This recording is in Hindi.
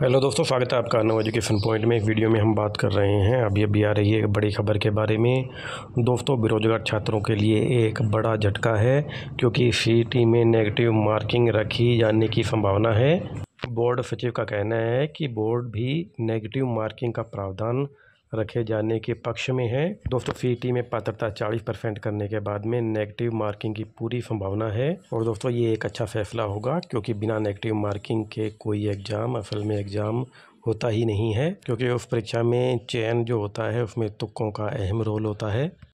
हेलो दोस्तों स्वागत है आपका नो एजुकेशन पॉइंट में एक वीडियो में हम बात कर रहे हैं अभी अभी आ रही है एक बड़ी खबर के बारे में दोस्तों बेरोजगार छात्रों के लिए एक बड़ा झटका है क्योंकि सी में नेगेटिव मार्किंग रखी जाने की संभावना है बोर्ड सचिव का कहना है कि बोर्ड भी नेगेटिव मार्किंग का प्रावधान रखे जाने के पक्ष में है दोस्तों सीटी में पात्रता चालीस परसेंट करने के बाद में नेगेटिव मार्किंग की पूरी संभावना है और दोस्तों ये एक अच्छा फैसला होगा क्योंकि बिना नेगेटिव मार्किंग के कोई एग्ज़ाम असल में एग्ज़ाम होता ही नहीं है क्योंकि उस परीक्षा में चयन जो होता है उसमें तुक्कों का अहम रोल होता है